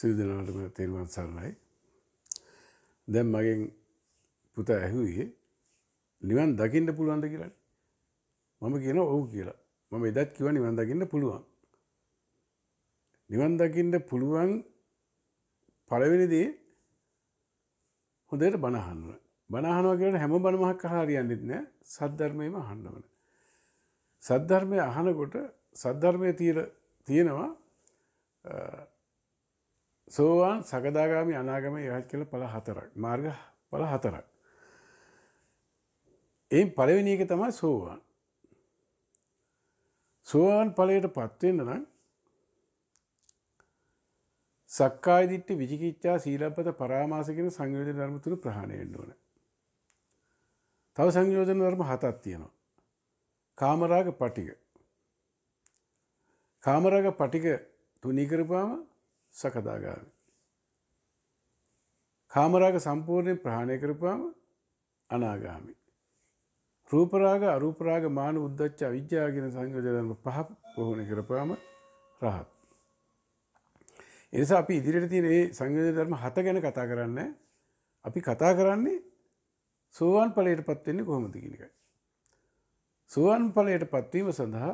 සිල් දෙනාටම තෙරුවන් සරණයි. දැන් මගෙන් පුතා ඇහුවේ නිවන් දකින්න පුළුවන්ද කියලා. මම කියනවා ඔව් කියලා. මම එදත් කිව්වා නිවන් දකින්න පුළුවන්. නිවන් දකින්න පුළුවන් පළවෙනි දේ හොඳට බණ අහන්න. බණ අහනවා කියනකොට හැම බණ මහක් අහලා හරියන්නේ නැහැ. සද්ධර්මයේම අහන්න ඕන. සද්ධර්මයේ අහනකොට සද්ධර්මයේ තියෙනවා සෝවාන් සකදාගාමි අනාගම යහත් කළ පළ හතරක් මාර්ග පල හතරක්. එයින් පලවෙනි එක තමයි සෝවාන්. සෝවාන් ඵලයට පත්වෙන්න නම් සක්කාය දිට්ඨි විචිකිච්ඡා සීලපත පරාමාස කියන සංයෝජන ධර්ම තුන ප්‍රහාණය වෙන්න ඕන. තව සංයෝජන ධර්ම හතක් තියෙනවා. කාමරාග පටික. කාමරාග පටික තුනී කරපුවාම සකදාගාමි. කාමරාග සම්පූර්ණයෙන් ප්‍රහාණය කරපුවාම අනාගාමි. රූපරාග අරූපරාග මාන උද්දච්ච අවිජ්ජා කියන සංයෝජන පහ ප්‍රහෝණය කරපුවාම රහත්. එනිසා අපි ඉදිරියට තියෙන මේ සංයෝජන ධර්ම හත ගැන කතා කරන්නේ අපි කතා කරන්නේ සෝවාන් ඵලයටපත් වෙන්නේ කොහොමද කියන එකයි. සෝවාන් ඵලයටපත් වීම සඳහා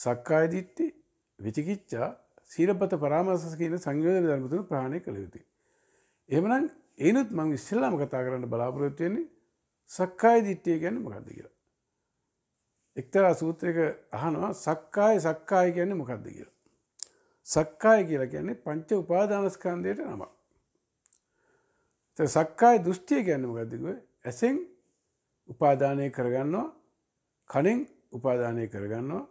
සක්කාය දිට්ඨි, විචිකිච්ඡා, සීලපත පරාමාසස කියන සංයෝජන ධර්ම තුන ප්‍රහාණය කළ යුතුයි. එහෙමනම් ඒනොත් මම ඉස්සෙල්ලාම කතා කරන්න බලාපොරොත්තු වෙන්නේ සක්කාය දිට්ඨිය කියන්නේ මොකද්ද කියලා. එක්තරා සූත්‍රයක අහනවා සක්කාය සක්කාය කියන්නේ මොකද්ද කියලා. සක්කාය කියලා කියන්නේ පංච උපාදානස්කන්ධයට නමක්. ඒත් සක්කාය දෘෂ්ටිය කියන්නේ මොකද්ද කිව්වේ? ඇසෙන් උපාදානය කරගන්නවා, කනෙන් උපාදානය කරගන්නවා,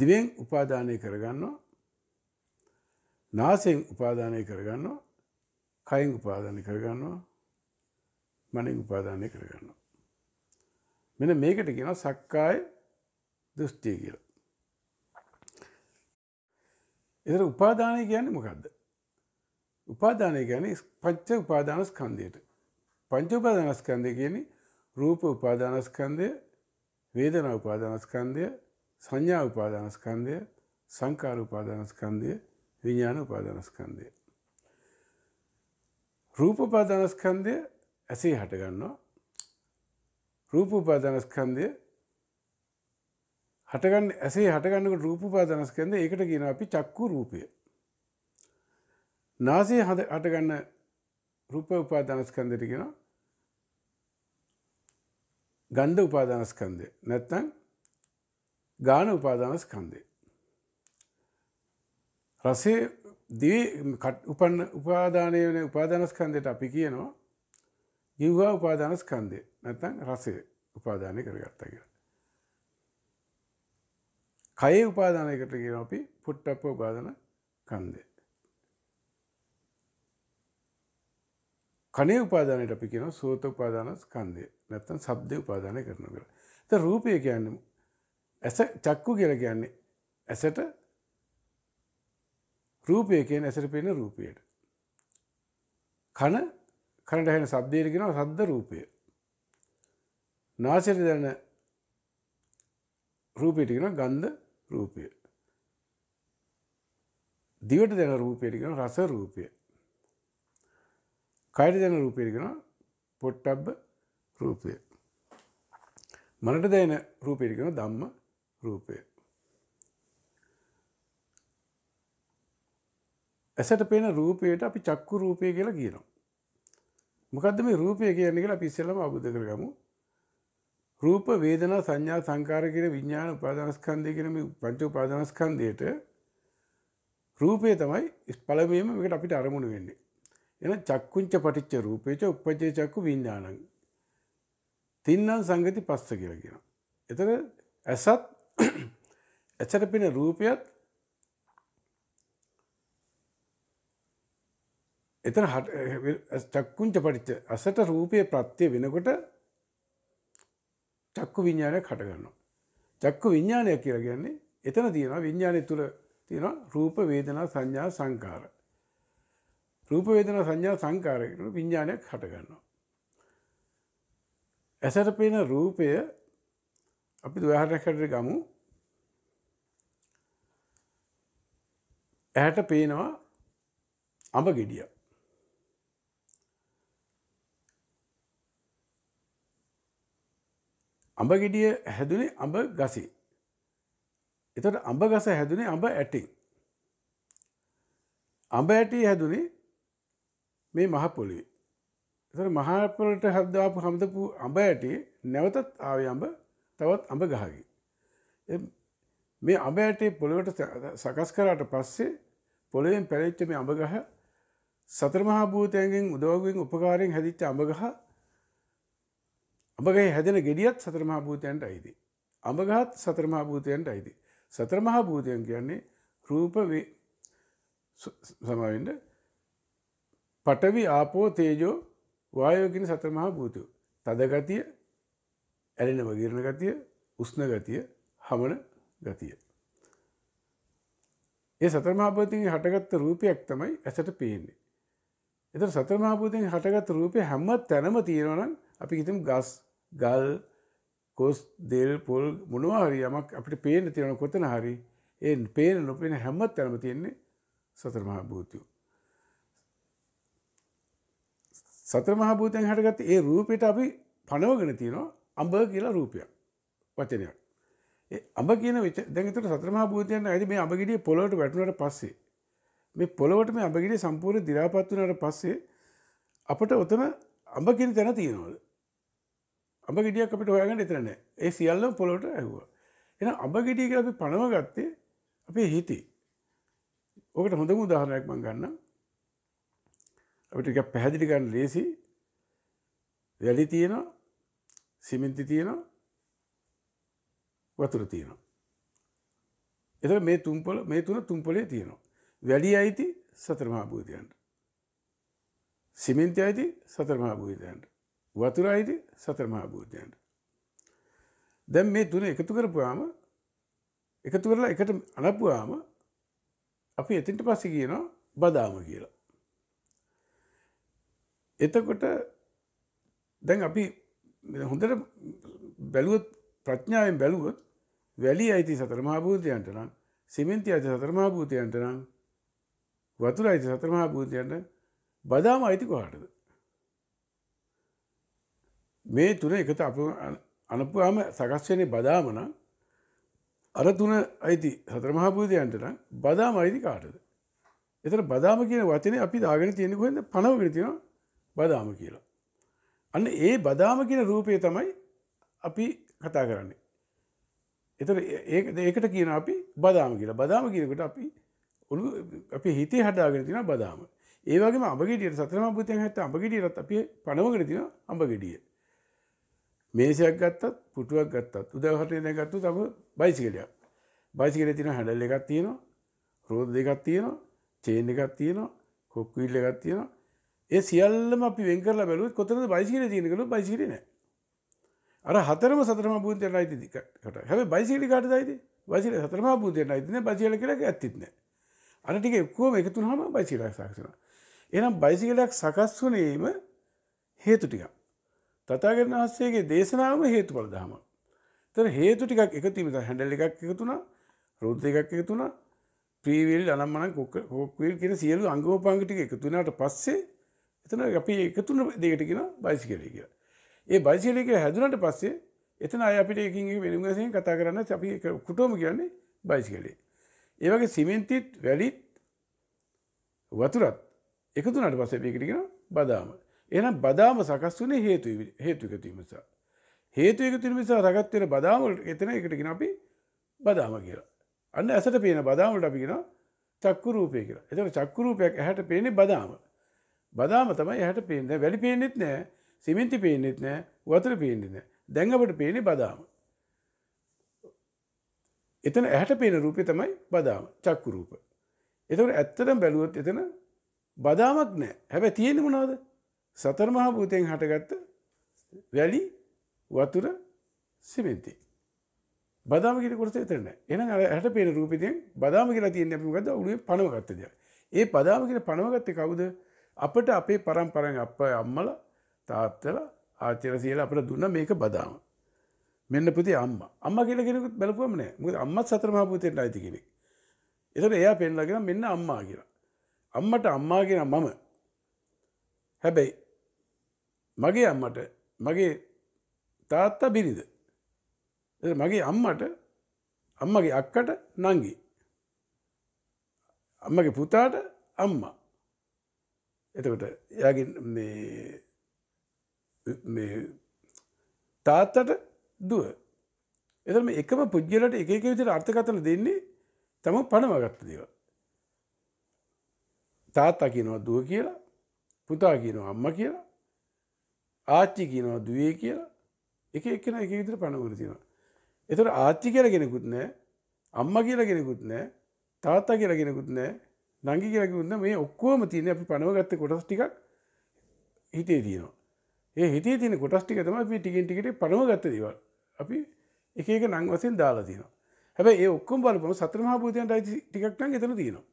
දිවෙන් උපාදානය කරගන්නවා නාසයෙන් උපාදානය කරගන්නවා කයින් උපාදානය කරගන්නවා මනින් උපාදානය කරගන්නවා. මෙන මේකට කියෙන සක්කාය දෘෂ්ටිය කියලා. එතර උපාදානය කියන්නේ මොකක්ද. උපාදානය ගැන පච්ච උපාදානස්කන්දයට. පංච උපාදානස්කන්දය කියන්නේ රූප උපාදානස්කන්දය වේදන උපාදානස්කන්දය සංඥා උපාදානස්කන්ධය සංකාර උපාදානස්කන්ධය විඥාන උපාදානස්කන්ධය රූප උපාදානස්කන්ධය ඇසේ හට ගන්නවා රූප උපාදානස්කන්ධය හටගන්න ඇසේ හටගන්නකොට රූප උපාදානස්කන්ධය ඒකට කියනවා අපි චක්කු රූපය නාසය හටගන්න රූප උපාදානස්කන්ධයට කියනවා ගන්ධ උපාදානස්කන්ධය නැත්නම් ගාන උපාදානස්කන්දේ. රසේ දිවි උපන්න උපාදානය වන උපාදානස්කන්දයට අපි කියනවා ගිව්වා උපාදානස්කන්දේ නැතන් රසේ උපාදානය කරගත්ත කියලා. කයේ උපාදානයකට කියන අපි පුට්ටප්ප උපාදන කන්දේ. කනේ උපාදානයට අපි කියන සෝත උපාදානස්කන්දේ නැත්තම් ශබ්ද උපාදානය කරනවා කියලා. දැන් රූපය කියන්නේ ඇස චක්කු කියල කියන්නේ ඇසට රූපය කියෙන් ඇසට පෙන රූපයට කන කනට හැන සබ්දයටගෙන සද්ද රූපය නාසයට දැන රූපයටගෙන ගන්ධ රූපය දිවට දැන රූපයටගෙන රස රූපය කයට දැන රූපයටගෙන පොට්ටබ්බ රූපය මනට දැන රූපයටගෙන දම්ම රූපය. ඇසට පේන රූපයට අපි චක්කු රූපය කියලා කියනවා. මොකද්ද මේ රූපය කියන්නේ කියලා අපි ඉස්සෙල්ලාම අවබෝධ කරගමු. රූප වේදනා සංඥා සංකාර කියන විඥාන උපාදානස්කන්ධය කියන මේ පංච උපාදානස්කන්ධයට රූපය තමයි පළමුවෙන්ම මේකට අපිට අරමුණු වෙන්නේ. එහෙනම් චක්කුංච පටිච්ච රූපේච උපජ්ජේ චක්කු විඥානං. තින්නම් සංගති පස්ස කියලා කියනවා. එතන ඇසත් ඇසට පින රූපයත් එතන චක්කුංච පටිච්ච අසට රූපය ප්‍රත්‍යය වෙනකොට චක්කු විඤ්ඥානය කටගන්නවා. චක්කු විඤ්ඥානය කියලා කියන්නේ එතන තියෙන විඤ්ඥානය තුළ තියෙන රූප වේදනා සංඥා සංකාර. රූප වේදනා සංඥා සංකාරයකට විඤ්ඥානයක් හටගන්නවා. ඇසට පේන රූපය අපි දහරකට ගමු ඇහැට පේනවා අඹ ගෙඩිය අඹ ගෙඩිය හැදුනේ අඹ ගසේ එතට අඹ ගස හැදුනේ අඹ ඇටි අඹ ඇටි හැදුනේ මේ මහපොළේ එතට මහපොලට හැදදාපු හමතපු අඹ ඇටේ නැවතත් ආවයම්ඹ තවත් අඹ ගහගේ. මේ අඹ ඇටේ පොළොවට සකස් කරාට පස්සේ පොළොවෙන් පැලෙච්ච මේ අඹ ගහ සතර මහා භූතයන්ගෙන් උදව්වෙන් උපකාරයෙන් හැදිච්ච අඹ ගහ අඹ ගහේ හැදෙන ගෙඩියත් සතර මහා භූතයන්ට අයිති. අඹ ගහත් සතර මහා භූතයන්ට අයිති. සතර මහා භූතයන් කියන්නේ රූප වේ සමාවෙන්න පඨවි ආපෝ තේජෝ වායෝ කියන සතර මහා භූතයෝ. තදගතිය ඇලෙන වගීරණ ගතිය උස්න ගතිය හමන ගතිය. ඒ සතරමාපතින් හටගත්ත රූපයක් තමයි ඇසට පේන්නේ. එත සතරමාපතින් හටගත් රූපය හැම්ම තැනම තියෙනවනම් අපි හිතම් ගස් ගල් කොස් දෙල් පොල් මොනවාහරි යමක් අපිට පේන තියෙන කොතන හරි ඒ පේන නොපෙන හැම්මත් තැනම තියෙන්නේ සතරමහා භූතියෝ. සතරමහා භූතයෙන් හටගත් ඒ රූපයට අපි පනවගෙන තියෙනවා අඹ කියලා රූපයක් වචනයක්. ඒ අඹ කියන විච දැන් එතකොට සතර මහා භූතයන් ඇයි මේ අඹ ගෙඩිය පොළොවට වැටුණාට පස්සේ මේ පොළොවට මේ අඹ ගෙඩිය සම්පූර්ණ දි รา පත් වුණාට පස්සේ අපිට උතන අඹ කියන තැන තියනවද? අඹ ගෙඩියක් අපිට හොයාගන්න එතන නැහැ. ඒ සියල්ලම පොළොවට ඇහුවා. එහෙනම් අඹ ගෙඩිය කියලා අපි පණව ගත්තේ අපේ හිතේ. ඕකට හොඳම උදාහරණයක් මම ගන්නම්. අපිට ටිකක් පැහැදිලි කරන්න ලේසි. වැලි තියෙනවා සිමෙන්ති තියෙනවා වතුර තියෙනවා. එතට මේ තුම්පල මේ තුන තුම්පලේ තියෙනවා. වැඩි අයිති සතරමහාභූතයන්ට. සිමෙන්ති අයිති සතරමහාභූතයන්ට. වතුර අයිති සතරමහාභූතයන්ට. දැන් මේ තුන එකතු කරපුවාම එකතු කරලා එකට අනපුවාම අපි එතින්ට පස්සේ කියනවා බදාම කියලා. එතකොට දැන් අපි හොඳට බැලුවත් ප්‍රඥාවෙන් බැලුවත් වැලි අයිති සතරමහාභූතයන්ට නම් සිමෙන්ති අයිති සතරමහාභූතයන්ට නම් වතුර අයිති සතරමහාභූතයන්ට බදාම අයිති කොහටද මේ තුන එකත අප අනපුවාම සකස්වනේ බදාමන අර තුන අයිති සතරමහාභූතයන්ට නම් බදාම අයිති කාටද එතන බදාම කියන වචනේ අපි දාගෙන තියෙන්නේ කොහෙන්ද පනවගෙන තියෙනවා බදාම කියලා අන්න ඒ බදාම කියන රූපය තමයි අපි කතා කරන්නේ. එතන ඒකට කියන අපි බදාම කියලා. බදාම කියනකොට අපි ඔළු අපි හිතේ හදාගෙන තියෙන බදාම. ඒ වගේම අඹගෙඩියට සතරමා භූතයන් හැත්ත අඹගෙඩියටත් අපි පණවගෙන තියෙන අඹගෙඩිය. මේසයක් ගත්තත් පුටුවක් ගත්තත් උදවහටේ දැන් ගත්තොත් අප බයිසිකලයක්. බයිසිකලේ තියෙන හැන්ඩල් එකක් තියෙනවා. රෝද දෙකක් තියෙනවා. චේන් එකක් තියෙනවා. කොක්විල් එකක් තියෙනවා. ඒ සියල්ලම අපි වෙන් කරලා බැලුවොත් කොතනද බයිසිකල තියෙන්නේ කියලා බයිසිකලේ නැහැ. අර හතරම සතරම භූතයට අයිති දිකට. හැබැයි බයිසිකලේ කාටද අයිති? බයිසිකල හතරම භූතයට අයිති නැහැ. බයිසිකල කියලා ඇත්තෙත් නැහැ. අර ටික ඔක්කොම එකතු වුනහම බයිසිකලක් සකස් වෙනවා. එහෙනම් බයිසිකලයක් සකස් වුනේම හේතු ටිකක්. තථාගතයන් වහන්සේගේ දේශනාවම හේතුඵල ධම. ඒතර හේතු ටිකක් එකතු වීම තමයි හැන්ඩල් එකක් එකතු වුණා, රෝඩ් එකක් එකතු වුණා, ප්‍රීවිල් අනම්මනම් කොක් වීල් කියන සියලු අංගෝපාංග ටික එකතු වුණාට පස්සේ එතන අපි එකතුන දෙකට කියන බයිසිකලය කියලා. ඒ බයිසිකලයක හැදුනට පස්සේ එතන අය අපිට එකින් එක වෙනම වශයෙන් කතා කරන්න අපි කුටුවම කියන්නේ බයිසිකලය. ඒ වගේ සිමෙන්තිත් වැලිත් වතුරත් එකතු වුණාට පස්සේ මේකට කියන බදාම. එහෙනම් බදාම සකස් වුණේ හේතු හේතු එකතු වීම නිසා. හේතු එකතු වීම නිසා රගත් වෙන බදාම වලට එතන එකට කියන අපි බදාම කියලා. අන්න ඇසට පේන බදාම වලට අපි කියනවා චක්කු රූපය කියලා. එතකොට චක්කු රූපයක් ඇහැට පේන්නේ බදාම. බදාම තමයි හැට පේන්න වැලි පේනෙත් නෑ සිමින්ති පේනෙත් නෑ වතුර පේෙන්න්න දැඟවට පේනෙ බදාම. එතන ඇහට පේන රූපය තමයි බදාම චක්කු රූප. එතකට ඇත්තටම් බැලුවොත් එතන බදාමක් නෑ හැබැ තියෙන මනාද සතර්මහා භූතයෙන් හටගත්ත වැලි වතුර සිමෙන්ති. බදාමකට කොටස තරන එන හට පේන රූපතියෙන් බදාම කියලා තියෙන් ැපිගත උුවේ පනවගත්තද. ඒ පදාම කියෙන පනවගත්ත කවුද අපට අපේ පරම්පරන් අප අම්මල තාත්තල ආචර සියල අපට දුන්න මේක බදාම. මෙන්න පුති අම්ම අම්ම කියල කෙනෙකුත් බැලපුවමන මුද අම්මත් සතරමහපුතයට අයිති කෙනෙක්. එතට එයා පෙන්ලගෙන මෙන්න අම්මා කියලා. අම්මට අම්මා කියෙන මම හැබැයි මගේ අම්මට මගේ තාත්තා බිරිද. මගේ අම්මට අම්මගේ අක්කට නංගි. අම්මගේ පුතාට අම්මා එතකොට යාගේ මේ තාත්තට දුව එතම එකම පුද්ගලට එක එක විදිහට අර්ථකථන දෙන්නේ තම පණවගත්ත දේවල්. තාත්තා කියනවා දුව කියලා, පුතා කියනවා අම්මා කියලා, ආච්චි කියනවා දුවේ කියලා. එක එක්කෙනා එක විදිහට පණවගෙන තියෙනවා. ඒතර ආච්චි කියලා කෙනෙකුත් නැහැ, අම්මා කියලා කෙනෙකුත් නැහැ, තාත්තා කියලා කෙනෙකුත් නැහැ, නංගි කියලකිවන්න මේ ඔක්කෝම තියන අපි පනවගත්ත කොටස් ටික් හිතේ තියෙනවා ඒ හිතේ තින කොටස් ටික තම අපි ටිකෙන් ටිකට පනවගත්ත දවල් අපි එක එක නං වසෙන් දාලා තියෙනවා හැබ ඒ ඔක්කොම් බලපම සත්‍රමහාපූතියන්ට අයි ටිකක්න එතන තියෙනවා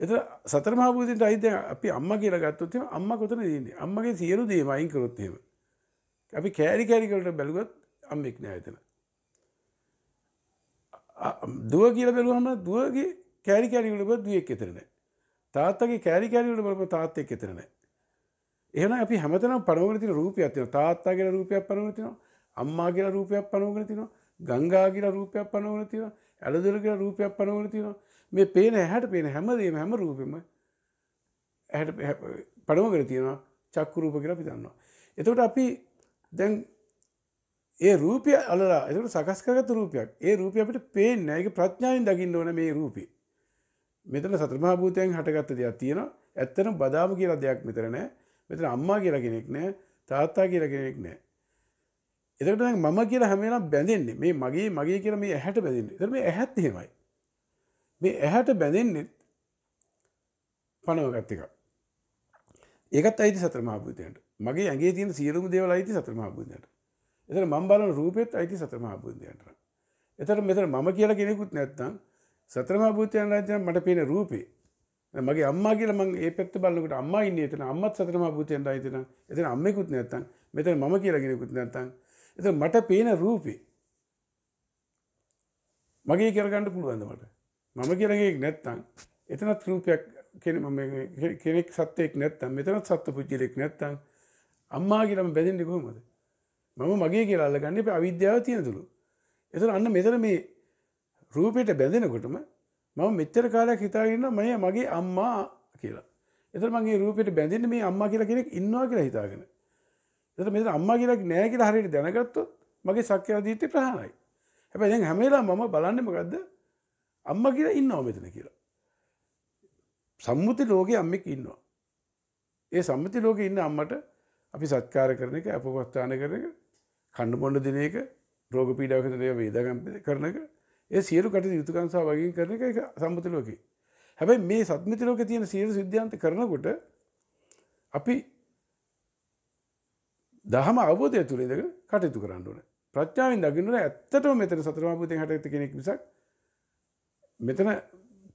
එත සත්‍රමහාපූතියට අයිත අපි අම්ම කියලා ගත්තොත්ම අම්ම කොතන දන්නේ අම්මගේ සියලු දේ මයින් කරොත්තේම අපි කෑරි කෑරිකට බැලුවත් අම්මෙක් නෑ ඇතන දුව කියල බැලුවහම දුවගේ කෑරි කෑරි වල බලපුවා දුවෙක් එතන නැහැ. තාත්තගේ කෑරි කෑරි වල බලපුවා තාත්තෙක් එතන නැහැ. එහෙනම් අපි හැමතැනම පණවගෙන තියෙන රූපයක් තියෙනවා. තාත්තා කියලා රූපයක් පණවගෙන තියෙනවා. අම්මා කියලා රූපයක් පණවගෙන තියෙනවා. ගංගා කියලා රූපයක් පණවගෙන තියෙනවා. ඇලදොල කියලා රූපයක් පණවගෙන තියෙනවා. මේ පේන ඇහැට පේන හැමදේම හැම රූපෙම ඇහැට පණවගෙන තියෙනවා. චක්කු රූප කියලා අපි දන්නවා. එතකොට අපි දැන් ඒ රූපය අලලා එතකොට සකස් කරගත්තු රූපයක්. ඒ රූපය අපිට පේන්නේ නැහැ. ඒක ප්‍රඥාවෙන් දකින්න ඕන මේ රූපේ. මෙතන සතරමහා භූතයන් හටගත්ත දෙයක් තියෙනවා. ඇත්තටම බදාම කියලා දෙයක් මෙතන නැහැ. මෙතන අම්මා කියලා කෙනෙක් නැහැ. තාත්තා කියලා කෙනෙක් නැහැ. එතකොට දැන් මම කියලා හැම වෙලාවෙම බැඳෙන්නේ මේ මගේ මගේ කියලා මේ ඇහැට බැඳෙන්නේ. එතකොට මේ ඇහත් එහෙමයි. මේ ඇහැට බැඳෙන්නේ පණවගත් එක. ඒකත් අයිති සතර මහා භූතයන්ට. මගේ ඇඟේ තියෙන සියලුම දේවල් අයිති සතර මහා භූතයන්ට. එතන මම බලන රූපෙත් අයිති සතර මහා භූතයන්ට. එතකොට මෙතන මම කියලා කෙනෙකුත් නැත්තම් සතරමා භූතයන් රාජ්‍යයන් මට පේන රූපේ. මගේ අම්මා කියලා මම ඒ පැත්ත බලනකොට අම්මා ඉන්නේ එතන. අම්මත් සතරමා භූතයන් රාජ්‍යයන්. එතන අම්මෙකුත් නැත්තම් මෙතන මම කියලා කෙනෙකුත් නැත්තම්. එතන මට පේන රූපේ. මගේ කරගන්න පුළුවන්ද මට? මම කියලා කෙනෙක් නැත්තම් එතනත් රූපයක් කෙනෙක් සත්වයෙක් නැත්තම් මෙතනත් සත්ව පුද්ගලෙක් නැත්තම් අම්මා කියලා මම බැඳෙන්නේ කොහොමද? මම මගේ කියලා අල්ලගන්නේ අපේ අවිද්‍යාව තියෙන තුරු. එතන අන්න මෙතන මේ රූපයට බැඳෙනකොටම මම මෙච්චර කාලයක් හිතාගන්න මය මගේ අම්මා කියලා. එතර මගේ රූපයට බැඳෙන මේ අම්මා කියලා කෙනෙක් ඉන්නවා කියලා හිතාගෙන. එතර මෙතන අම්මා කියලා නෑ කියලා හරියට දැනගත්තොත් මගේ සක්‍යාදීත්‍ය ප්‍රහාණයි. හැබැයි දැන් හැම වෙලාවෙම මම බලන්නේ මොකද්ද? අම්මා කියලා ඉන්නවා මෙතන කියලා. සම්මුති ලෝකයේ අම්මෙක් ඉන්නවා. ඒ සම්මුති ලෝකයේ ඉන්න අම්මට අපි සත්කාර කරන එක, අපවස්ථාන කරන එක, කන්න බොන්න දෙන එක, රෝග පීඩාවකට වේදගම් කරන එක ඒ සියලු කට යුතුකන්සා වගේ කරන එක එක සම්මති ලෝකේ. හැබැයි මේ සත්මිති ලෝකේ තියෙන සියලු සිද්ධාන්ත කරනකොට අපි දහම අවබෝධය තුළ ඉඳගෙන කටයුතු කරන්න ඕනේ. ප්‍රඥාවෙන් දකින්න ඇත්තටම මෙතන සතරමා භූතෙන් හටගත්ත කෙනෙක් මිසක් මෙතන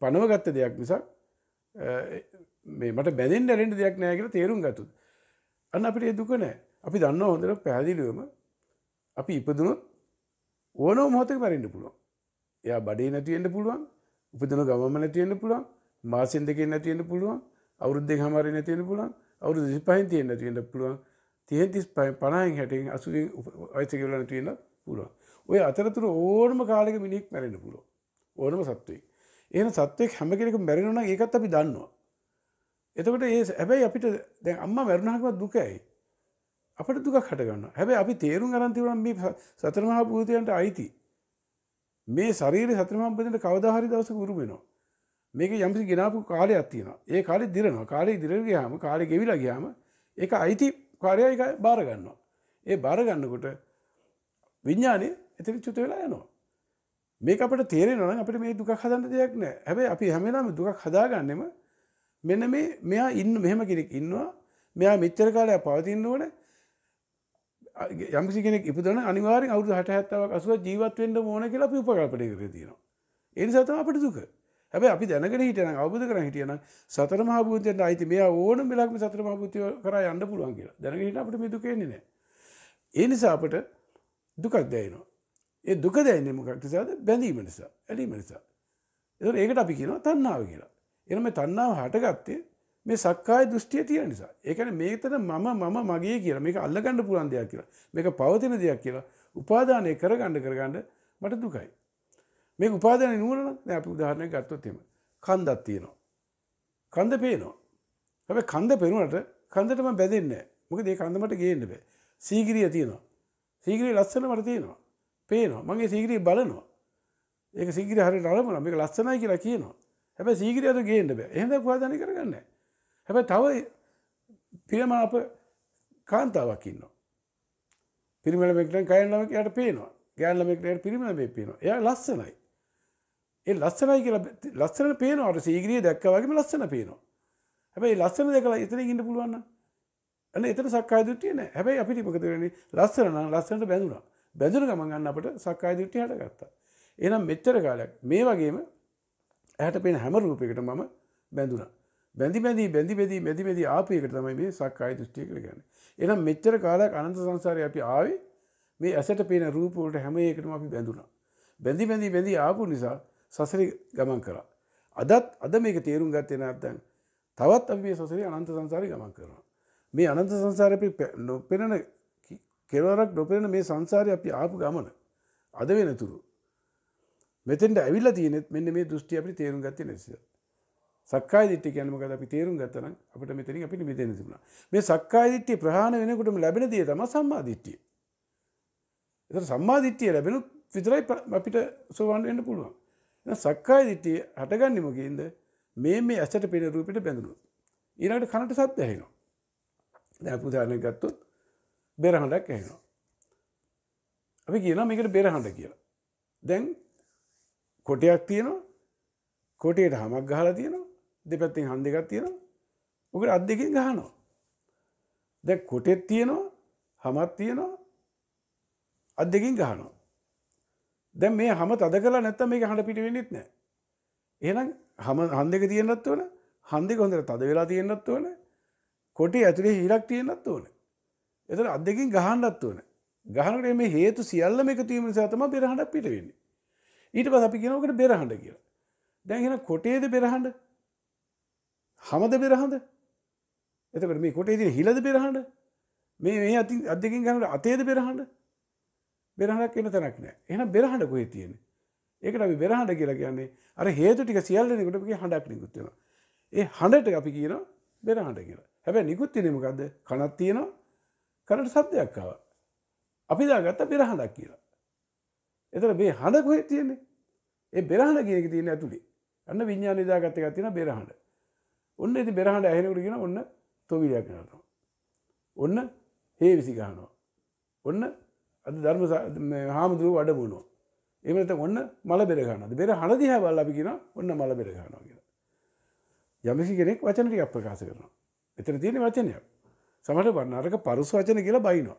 පනවගත්ත දෙයක් මිසක් මේ මට බැඳෙන්න ඇලෙන්න දෙයක් නැහැ කියලා තේරුම් ගත්තොත් අන්න අපිට ඒ දුක නැහැ. අපි දන්නවා හොඳට පැහැදිලිවම අපි ඉපදුනොත් ඕනම මොහොතක මැරෙන්න පුළුවන්. එයා බඩේ නැතිවෙන්න පුළුවන් උපදන ගමම නැතිවෙන්න පුළුවන් මාසෙන් දෙකෙන් නැතිවෙන්න පුළුවන් අවුරුද්දෙන් හමාරි නැතිවෙන්න පුළුවන් අවුරුදු 25න් තියෙන නැතිවෙන්න පුළුවන් 30 35 50න් 60න් 80න් වයසක වෙලා නැතිවෙන්න පුළුවන් ඔය අතරතුර ඕනම කාලෙක මිනිහෙක් මැරෙන්න පුළුවන් ඕනම සත්වෙක් එහෙනම් සත්වෙක් හැම කෙනෙකුම මැරෙනවා නම් ඒකත් අපි දන්නවා එතකොට ඒ හැබැයි අපිට දැන් අම්මා මැරුණාකම දුකයි අපට දුකක් හටගන්නවා හැබැයි අපි තේරුම් ගන්න තියෙනවා මේ සතර මහා භූතයන්ට අයිති මේ ශරීර සතර සම්පදයට කවදා හරි දවසක උරු වෙනවා. මේක යම්කිසි ගෙනාපු කාලයක් තියෙනවා. ඒ කාලේ දිරනවා. කාලේ දිරගෙන ගියාම කාලේ ගෙවිලා ගියාම ඒක අයිති කාර්යය ඒක බාර ගන්නවා. ඒ බාර ගන්නකොට විඥානේ එතන චුත වෙලා යනවා. මේක අපිට තේරෙනවා නම් අපිට මේ දුකක් හදන්න දෙයක් නැහැ. හැබැයි අපි හැම වෙලාවෙම දුකක් හදාගන්නෙම මෙන්න මේ මෙයා ඉන්න මෙහෙම කෙනෙක් ඉන්නවා. මෙයා මෙච්චර කාලයක් පවතින්න ඕනේ. යම්සි කෙනෙක් ඉපදන අනිවාරෙන් අවුදු හට හැත්තාවක් අසුව ජීවත්වෙන්ට මෝන කියලා අපි උපකල්පනය කර තියෙනවා. එනිසාතම අපට දුක. හැබැ අපි දැනගෙන හිටන අවබුද කර හිටියන සතර මහභූතයට අයිති මේ ඕන මෙලක්ම සතර මහභූතය කර යන්න පුළුවන් කියලා දැනගහිට අපට මේ දුකෙන්නේ නෑ. ඒ නිසා අපට දුකක් දැයනවා. ඒ දුක දැයන්නේ මොකක් නිසාද බැඳීම නිසා ඇලීම නිසා. එ ඒකට අපි කියනවා තන්නාව කියලා. එනම තන්නාව හටගත්තේ මේ සක්කාය දෘෂ්ටිය තියෙන නිසා. ඒ කියන්නේ මේකතර මම මම මගේ කියලා මේක අල්ලගන්න පුළුවන් දෙයක් කියලා. මේක පවතින දෙයක් කියලා උපාදානය කරගන්න කරගන්න මට දුකයි. මේක උපාදානය නුවණ නම් දැන් අපි උදාහරණයක් ගත්තොත් එහෙම. කන්දක් තියෙනවා. කන්ද පේනවා. හැබැයි කන්ද පේනකොට කන්දට මම බැඳෙන්නේ නැහැ. මොකද ඒ කන්ද මට ගේන්න බෑ. සීගිරිය තියෙනවා. සීගිරිය ලස්සන මට තියෙනවා. පේනවා. මම ඒ සීගිරිය බලනවා. ඒක සීගිරිය හරියට අරමුණා. මේක ලස්සනයි කියලා කියනවා. හැබැයි සීගිරියට ගේන්න බෑ. එහෙනම් උපාදානය කරගන්නේ නැහැ. හැබ තව ප්‍රියමාප කාන්තාවක් ඉන්නවා. පිරිමලමෙක්ට කයන්නමක යට පේනවා ගෑල්ලමෙක්ට පිරිමල මේ පේනවා එය ලස්සනයි. ඒ ලස්සනයි කියලා ලස්සන පේනවාට සීග්‍රිය දැක්ක වගේම ලස්සන පේනවා. හැබැයි ලස්සන දෙකලා එතන ඉන්න පුළුවන්න ඇන එතන සක්කායදුටිය නෑ හැබැයි අපිට මකතරන්නේ ලස්සන ලස්සනට බැඳුනා බැඳුන ගමගන්න අපට සක්කායදුට්ටි හට ගත්තා. එනම් මෙච්චර කාලයක් මේ වගේම ඇයට පෙන හැම රූපයකට මම බැඳුනා. බැඳි බැඳී බැඳි බෙදී බැදි බෙදී ආපු එකට තමයි මේ සක්කාය දෘෂ්ටිය කියලා කියන්නේ. එහෙනම් මෙච්චර කාලයක් අනන්ත සංසාරේ අපි ආවේ මේ ඇසට පේන රූප වලට හැම එකටම අපි බැඳුණා. බැඳි බැඳි බැඳි ආපු නිසා සසරේ ගමන් කරා. අදත් අද මේක තේරුම් ගත්තේ නැත්නම් තවත් අපි මේ සසරේ අනන්ත සංසාරේ ගමන් කරනවා. මේ අනන්ත සංසාරේ අපි නොපෙනෙන කෙලවරක් නොපෙනෙන මේ සංසාරේ අපි ආපු ගමන අද වෙනතුරු මෙතෙන්ට ඇවිල්ලා තියෙනෙත් මෙන්න මේ දෘෂ්ටි අපිට තේරුම් ගත්තේ නැතිසලා. සක්කාය දිට්ඨිය කියන්නේ මොකද අපි තේරුම් ගත්තනම් අපිට මෙතනින් අපිට මිදෙන්න තිබුණා. මේ සක්කාය දිට්ඨිය ප්‍රහාණය වෙනකොටම ලැබෙන දේ තමයි සම්මා දිට්ඨිය. ඒතර සම්මා දිට්ඨිය ලැබෙනුත් විතරයි අපිට සෝවන් වෙන්න පුළුවන්. එහෙනම් සක්කාය දිට්ඨිය හටගන්නේ මොකෙන්ද? මේ මේ ඇසට පෙනෙන රූපෙට බැඳුනොත්. ඊළඟට කනට ශබ්ද ඇහෙනවා. දැන් අපි උදාහරණයක් ගත්තොත් බෙරහඬක් ඇහෙනවා. අපි කියනවා මේකට බෙරහඬ කියලා. දැන් කොටයක් තියෙනවා. කොටයට හමක් ගහලා තියෙනවා. දෙපැත්තිෙන් හන්ද එකක් තියෙනවා ඔකට අත් දෙකින් ගහනවා දැ කොටෙත් තියෙනවා හමත් තියෙනවා අත් දෙකින් ගහනවා දැ මේ හම තද කලා නැත්ත මේ හඬ පිට වෙන්නෙත් නෑ එනම් හම හන් දෙක තියෙනත් වන හන්දෙ කොඳර තද වෙලා තියෙනත් වන කොටේ ඇතුළේ හිරක් තියෙනත් ඕන එතර අත් දෙකින් ගහන්නත් වන ගහනට මේ හේතු සියල්ලම එකතුීම සතම බෙරහඬක් පිට වෙන්නේ ඊට පස අපි කෙනවකට බෙරහඬ කියලා දැහෙන කොටේද බෙරහඬ හමද පෙරහඳ එතකට මේ කොට ඉතින හිලද පෙරහඬ මේ මේ අති අදකින් ගන්නට අතේද පෙරහඬ බෙරහඬක් එන තැනක් නෑ එහෙනම් බෙරහඬ කොහෙ තියෙන්නේ ඒකට අපි බෙරහඬ කියලා කියන්නේ අර හේතු ටික සියල්ලනකොට මේ හඬක් නිකුත් වෙනවා ඒ හඬට අපි කියනවා බෙරහඬ කියලා හැබැයි නිකුත් වෙන්නේ මොකද්ද කනක් තියෙනවා කනට ශබ්දයක් ආවා අපි දාගත්ත බෙරහඬක් කියලා එතන මේ හඬ කොහෙ තියෙන්නේ ඒ බෙරහඬ කියන එක තියෙන ඇතුලේ අන්න විඥානය දාගත්ත එකක් තියෙනවා බෙරහඬ ඔන්න ඇති බෙරහට ඇහෙනකට කියෙන ඔන්න තොවිලයක් නතවා. ඔන්න ඒ විසිගහනවා. ඔන්න අද ධර්ම හාමුදුරුව වඩ බුණෝ. එමත ඔන්න මල බෙරගනද බෙර හනදිහ බල්ල අපි කියෙන ඔන්න මල බෙරගනවා කියෙන. යමසි කෙනෙක් වචනටි අප ප්‍රකාශ කරනවා. එතන තියෙන වචනයක්. සමට බන්නරක පරුස් වචන කියලා බයිනවා.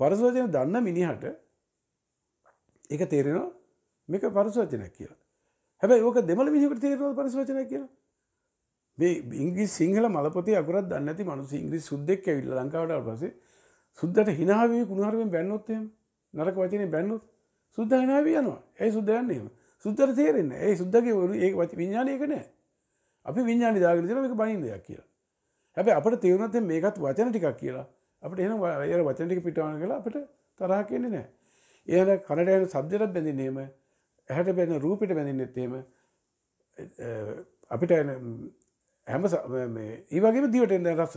පරස වචන දන්න මිනිහට එක තේරෙනවා මේක පරස වචනයක් කියලා. හැබැයි ඕක දෙමළ මිනිකට තේරෙනවා පරස වචනයක් කියලා. මේ ඉංග්‍රිස් සිංහල මලපොතේ අකුරක් දන්නේ නැති මිනිස්සු ඉංග්‍රීසි සුද්දෙක් ඇවිල්ලා ලංකාවට ආවට පස්සේ සුද්දට hina වෙවි කුණුහරුපෙන් බැන්නොත් එහෙම නරක වචනේ බැන්නොත් සුද්ද hina වෙවි යනවා. ඒ සුද්ද යන්නේ එහෙම. සුද්දට තේරෙන්නේ ඒ සුද්දගේ ඒ විඤ්ඥානය එක නෑ අපි විඤ්ඥානි දාගෙන තින එක බයින් දෙයක් කියලා හැබ අපට තේරුණත් මේකත් වචන ටිකක් කියලා අපට එන ඒ වචනටික පිටවාන කලා අපට තරහ කියන්නේ නෑ ඒල කනටයන සබ්ජරත් බැඳින්නේම ඇහැට බැන රූපිට බැඳින්නෙත්තේම අපිට හැම ඒ වගේම දිවට එන්න රස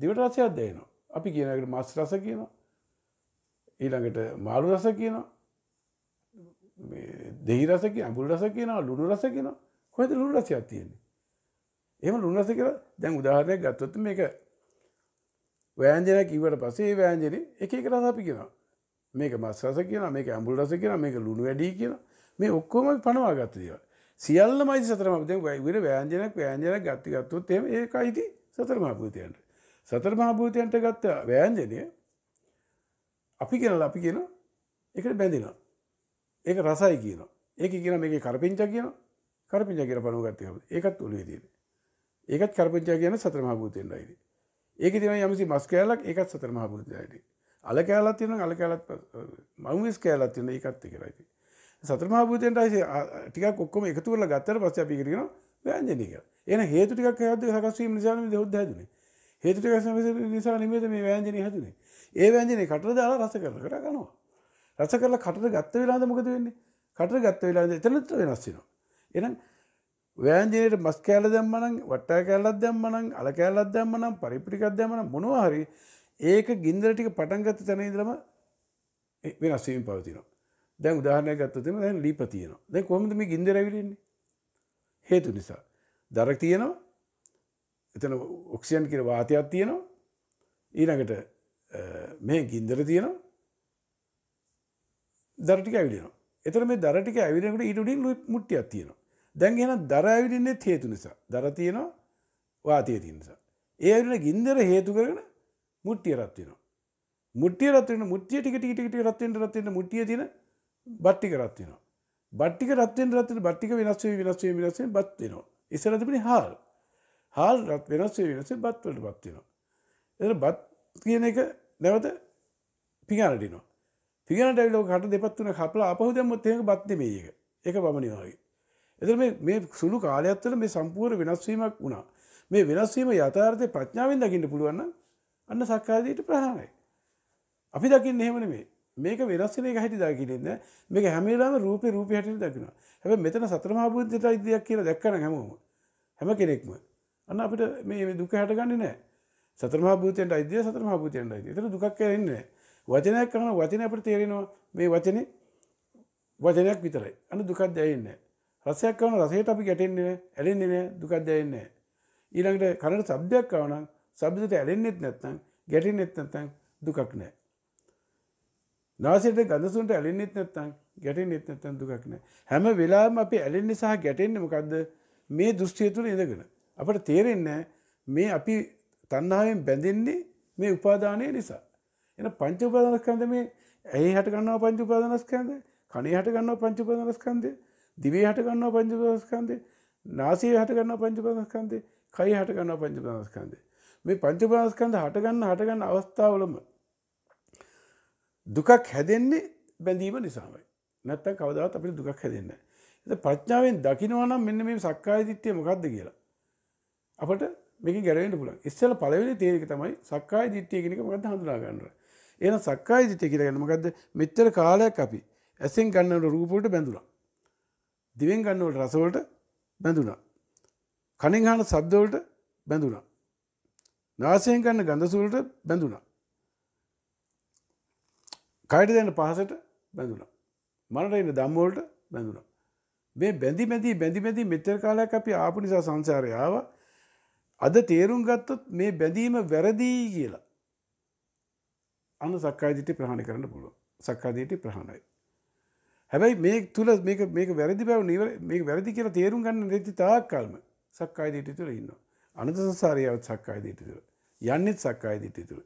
දිවට රසයක් දයනවා අපි කියනකට මස් රස කියනවා ඊළඟට මාළු රස කියනවා දෙහි රස කිය අඹුල් රස කියනවා ලුණු රස කියනවා කොහෙද ලුණු රසයක් තියෙන්නේ එහෙම ලුණු රස කියලා දැන් උදාහරණයක් ගත්තොත් මේක වෑංජනයක් කිව්වට පස්සේ ඒ වෑංජනේ එක එක රස අපි කියනවා මේක මස් රස කියනවා මේක අඹුල් රස කියනවා මේක ලුණු වැඩි කියනවා මේ ඔක්කොම පනවා ගත්ත දේවල් සියල්ල මයි සතරමත වයිවර වෑන්ජනක් වෑන්ජනක් ගත්ති ගත්තුත් එම ඒ අයිති සතරමහභූතයන්ට. සතරමහභූතයන්ට ගත්ත වෑන්ජනය අපි කියනල අපි කියන එකට බැඳිනවා. ඒක රසයි කියන ඒක කියන මේ කරපිංච කියන කරපිංච කියර පනු ගත්තකම ඒකත් ඔලේ තියෙන. ඒකත් කරපංචා කියන සතරමහභූතයෙන් අයිති. ඒක තින යමසි මස් කෑලක් ඒකත් සතරමහභූතයට. අල කෑලත් තියෙන අල කෑලත් මංවිස් කෑලත් තියෙන ඒකත් එකරයිති. සතරමා භූතයන්ට ටිකක් ඔක්කොම එකතු කරලා ගත්තට පස්සේ අපි කියනවා ව්‍යංජනය කියලා. එහෙනම් හේතු ටිකක් හැදුවේ සකස් වීම නිසා නෙමෙයි දෙහොත් හැදුනේ. හේතු ටිකක් සමග නිසා නෙමෙයි මේ ව්‍යංජනය හැදුනේ. ඒ ව්‍යංජනේ කටට දාලා රස කරලා කර ගන්නවා. රස කරලා කටට ගත්ත වෙලාවද මොකද වෙන්නේ? කටට ගත්ත වෙලාවද එතනත් වෙනස් වෙනවා. එහෙනම් වෑන්ජනයට මස් කෑල දැම්මනම් වට්ටා කෑල්ලක් දැම්මනම් අල කෑල්ලක් දැම්මනම් පරිප්ටිකක් දැම්මනම් මොනවා හරි ඒක ගින්දර ටික පටන් ගත්ත තැන ඉඳලම වෙනස් වීම පවතිනවා. දැන් උදාහරණයක් ගත්තොත් එමේ දැන් ලීප තියෙනවා. දැන් කොහොමද මේ ගින්දර ඇවිලෙන්නේ? හේතු නිසා. දර තියෙනවා. එතන ඔක්සිජන් කියන වාතයක් තියෙනවා. ඊළඟට මේ ගින්දර තියෙනවා. දර ටික ඇවිලෙනවා. එතන මේ දර ටික ඇවිලෙනකොට ඊට උඩින් මුට්ටියක් තියෙනවා. දැන් එහෙනම් දර ඇවිලින්නේත් හේතු නිසා. දර තියෙනවා වාතය තියෙන නිසා. ඒ ඇවිල්ලා ගින්දර හේතු කරගෙන මුට්ටිය රත් වෙනවා. මුට්ටිය රත් වෙන මුට්ටිය ටික ටික ටික ටික රත් වෙන රත් වෙන මුට්ටිය තියෙන බට්ටික රත් වෙනවා. බට්ටික රත්වෙන් රත්වෙන බට්ටික වෙනස් වෙවි වෙනස් වෙවි වෙනස් වෙවි බත් වෙනවා. ඉස්සර තිබුණේ හාල්. හාල් රත් වෙනස් වෙවි වෙනස් වෙවි බත් වලට බත් වෙනවා. එතන බත් කියන එක නැවත පිඟානට එනවා. පිඟානට ඇවිල්ලා කට දෙපත් තුන කපලා ආපහු දැම්මොත් ඒක බත් නෙමෙයි ඒක. ඒක බමනිනවා වගේ. එතන මේ මේ සුළු කාලයක් තුළ මේ සම්පූර්ණ වෙනස් වීමක් වුණා. මේ වෙනස් වීම යථාර්ථයේ ප්‍රඥාවෙන් දකින්න පුළුවන් නම් අන්න සක්කායදීට ප්‍රහාණයයි. අපි දකින්නේ එහෙම නෙමෙයි. මේක වෙනස්සනේ හැටි දකින්න මේක හැමලාම රූප රූප හැටි දකිනවා හැබ මෙතන සත්‍රමහාපුද්ජට අයිදයක් කියලා දක්කන හැමෝම හැම කෙනෙක්ම අන්න අපිට මේ දුක හටගන්න නෑ සත්‍රමහාභූතයට අයිද්‍ය සත්‍රමහාභූතයන්ට අයිති එතන දුකක් කියන්නේ වචනයක් කරන වචනය අපිට තේරෙනවා මේ වචනේ වචනයක් විතරයි අන්න දුකක් දැනෙන්නේ නෑ රසයක් කරන රසයට අපි ගැටෙන්නේ නෑ ඇලෙන්නේ නෑ දුකක් දැනෙන්නේ නෑ ඊළඟට කනට ශබ්දයක් ආවනම් ශබ්දයට ඇලෙන්නෙත් නැත්නම් ගැටෙන්නෙත් නැත්නම් දුකක් නෑ නාසයට ගඳසුන්ට ඇලින්නෙත් නැත්තම් ගැටෙන්නෙත් නැත්තම් දුකක් නෑ. හැම වෙලාවෙම අපි ඇලෙන්නේ සහ ගැටෙන්නේ මොකද්ද? මේ දෘෂ්ටිය තුල ඉඳගෙන. අපිට තේරෙන්නේ මේ අපි තණ්හාවෙන් බැඳෙන්නේ මේ උපාදානය නිසා. එහෙනම් පංච උපාදානස්කන්ධ මේ ඇහි හට ගන්නවා පංච උපාදානස්කන්ධය, කනේ හට ගන්නවා පංච උපාදානස්කන්ධය, දිවේ හට ගන්නවා පංච උපාදානස්කන්ධය, නාසයේ හට ගන්නවා පංච උපාදානස්කන්ධය, කයේ හට ගන්නවා පංච උපාදානස්කන්ධය. මේ පංච උපාදානස්කන්ධ හට ගන්න හට ගන්න අවස්ථාවලම දුකක් හැදෙන්නේ බැඳීම නිසාමයි. නැත්තම් කවදාවත් අපිට දුකක් හැදෙන්නේ නැහැ. ඉතින් ප්‍රඥාවෙන් දකිනවා නම් මෙන්න මේ සක්කාය දිට්ඨිය මොකද්ද කියලා. අපිට මේකෙන් ගැලවෙන්න පුළුවන්. ඉස්සෙල්ලා පළවෙනි තේරික තමයි සක්කාය දිට්ඨිය කියන එක මොකද්ද හඳුනා ගන්න ඕනේ. එහෙනම් සක්කාය දිට්ඨිය කියලා කියන්නේ මොකද්ද? මෙච්චර කාලයක් අපි ඇසෙන් ගන්නවට රූප වලට බැඳුණා. දිවෙන් ගන්නවට රස වලට බැඳුණා. කනෙන් අහන ශබ්ද වලට බැඳුණා. නාසයෙන් ගන්න ගඳ සුවලට බැඳුණා. කයට දෙන්න පහසට බැඳුණා. මනට එන්න දම්වෝල්ට බැඳුණා. මේ බැඳි මැදී බැඳි මැදී මෙච්චර කාලයක් අපි ආපු නිසා සංසාරය ආවා. අද තේරුම් ගත්තොත් මේ බැඳීම වැරදියි කියලා. අන්න සක්කාය දිට්ඨිය ප්‍රහාණය කරන්න පුළුවන්. සක්කාය දිට්ඨිය ප්‍රහාණයයි. හැබැයි මේ තුල මේක මේක වැරදි බව මේක වැරදි කියලා තේරුම් ගන්න නැති තාක් කල්ම සක්කාය දිට්ඨිය තුල ඉන්නවා. අනන්ත සංසාරය යවත් සක්කාය දිට්ඨිය තුල. යන්නේත් සක්කාය දිට්ඨිය තුල.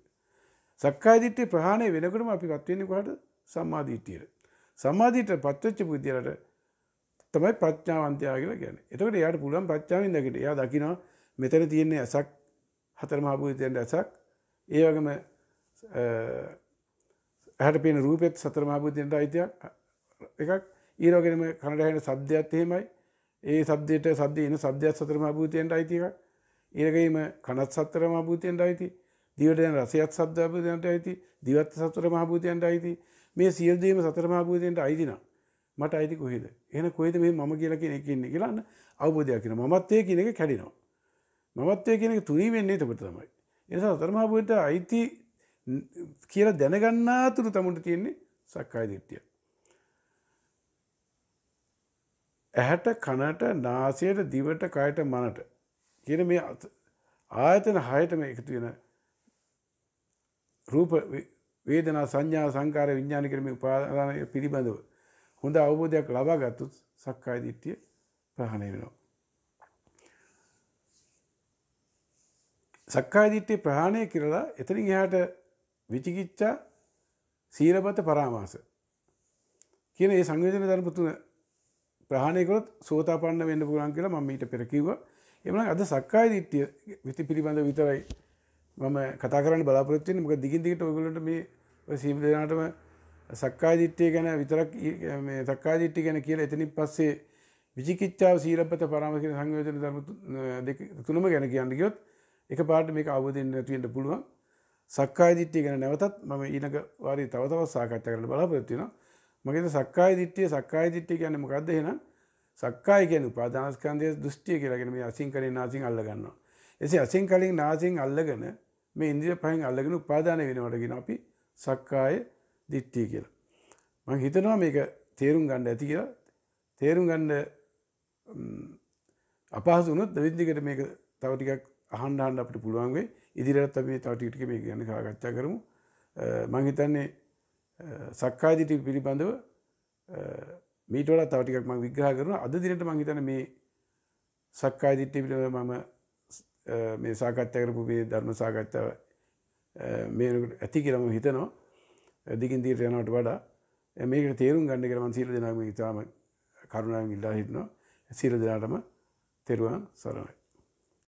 සක්කායදිට්ඨිය ප්‍රහාණය වෙනකොටම අපිපත් වෙන්නේ කොහට? සම්මාදිට්ඨියට. සම්මාදිට්ඨිය පත්වෙච්ච බුද්ධියට තමයි ප්‍රඥාවන්තයා කියලා කියන්නේ. එතකොට එයාට පුළුවන් ප්‍රඥාවෙන් දකින්න. එයා දකිනවා මෙතන තියෙන ඇසක් හතර මහ භූතයන්ට ඇසක්. ඒ වගේම ඇහැට පේන රූපෙත් සතර මහ භූතයන්ට අයිතියක් එකක්. ඊළඟටම කනට ඇහෙන ශබ්දයත් එහෙමයි. ඒ ශබ්දයට ශබ්දේ එන ශබ්දයත් සතර මහ භූතයන්ට අයිති එකක්. ඊළඟේම කනත් සතර මහ භූතයන්ට අයිතියි. දිවට යන රසයත් ශබ්දාභූතයන්ට අයිති දිවත් සතර මහ භූතයන්ට අයිති මේ සියලු දේම සතර මහ භූතයන්ට අයිති නම් මට අයිති කොහෙද එහෙනම් කොහෙද මේ මම කියලා කියන එක ඉන්නේ කියලා අන්න අවබෝධයක් වෙනවා මමත්වයේ කියන එක කැඩෙනවා මමත්වයේ කියන එක තුනී වෙන්නේ එතකොට තමයි ඒ නිසා සතර මහ භූතයට අයිති කියලා දැනගන්නාතුරු තමුන්ට තියෙන්නේ සක්කාය දිට්ඨිය. ඇහැට කනට නාසයට දිවට කයට මනට කියන මේ ආයතන හයට මේ එකතු වෙන රූප වේදනා සංඥා සංකාර විඥාන කියන මේ උපාදාන පිළිබඳව හොඳ අවබෝධයක් ලබා ගත්තොත් සක්කාය දිට්ඨිය ප්‍රහාණය වෙනවා. සක්කාය දිට්ඨිය ප්‍රහාණය කියලා එතනින් එහාට විචිකිච්ඡා සීලබත පරාමාස කියන මේ සංවේදන ධර්ම තුන ප්‍රහාණය කළොත් සෝතාපන්න වෙන්න පුළුවන් කියලා මම ඊට පෙර කිව්වා. එමුනම් අද සක්කාය දිට්ඨිය විති පිළිබඳ විතරයි මම කතා කරන්න බලාපොරොත්වෙන් මොක දිගින් දිගට ඔයගොල්ලන්ට මේ සීම දෙනාටම සක්කාදිට්ඨිය ගැන විතරක් මේ සක්කාදිට්ඨිය ගැන කියලා එතනින් පස්සේ විචිකිච්ඡාව සීලපත පරාම කියන සංයෝජන ධර්ම දෙක තුනම ගැන කියන්න ගියොත් එකපාරට මේක අවබෝධ වෙන්න නැති වෙන්න පුළුවන් සක්කාදිට්ඨිය ගැන නැවතත් මම ඊළඟ වාරේ තව තවත් සාකච්ඡා කරන්න බලාපොරොත්තු වෙනවා මගේ සක්කායදිට්ඨිය සක්කායදිට්ඨිය කියන්නේ මොකද්ද එහෙනම් සක්කාය කියන්නේ උපාදානස්කන්ධයේ දෘෂ්ටිය කියලාගෙන මේ අසින් කලින් නාසින් අල්ලගන්නවා. එසේ අසින් කලින් නාසින් අල්ලගෙන මේ ඉන්ද්‍රිය පහෙන් අල්ලගෙන උපාදාන වෙනවට කියන අපි සක්කාය දිට්ඨිය කියලා. මම හිතනවා මේක තේරුම් ගන්න ඇති කියලා. තේරුම් ගන්න අපහසු වුණොත් දෙවිදිකට මේක තව ටිකක් අහන්න අහන්න අපිට පුළුවන් වෙයි. ඉදිරියටත් අපි තව ටික ටික මේක ගැන සාකච්ඡා කරමු. මම හිතන්නේ සක්කාය දිට්ඨිය පිළිබඳව මීට වඩා තව ටිකක් මම විග්‍රහ කරනවා. අද දිනට මම හිතන්නේ මේ සක්කාය දිට්ඨිය පිළිබඳව මම මේ සාකච්ඡා කරපු මේ ධර්ම සාකච්ඡාව මේ ඇති කියලාම හිතනවා දිගින් දිගට යනවට වඩා මේකට තේරුම් ගන්න කියලා මම සීල දෙනාගේ ඉතාලම කරුණාවෙන් ඉල්ලා හිටනවා සීල දෙනාටම තෙරුවන් සරණයි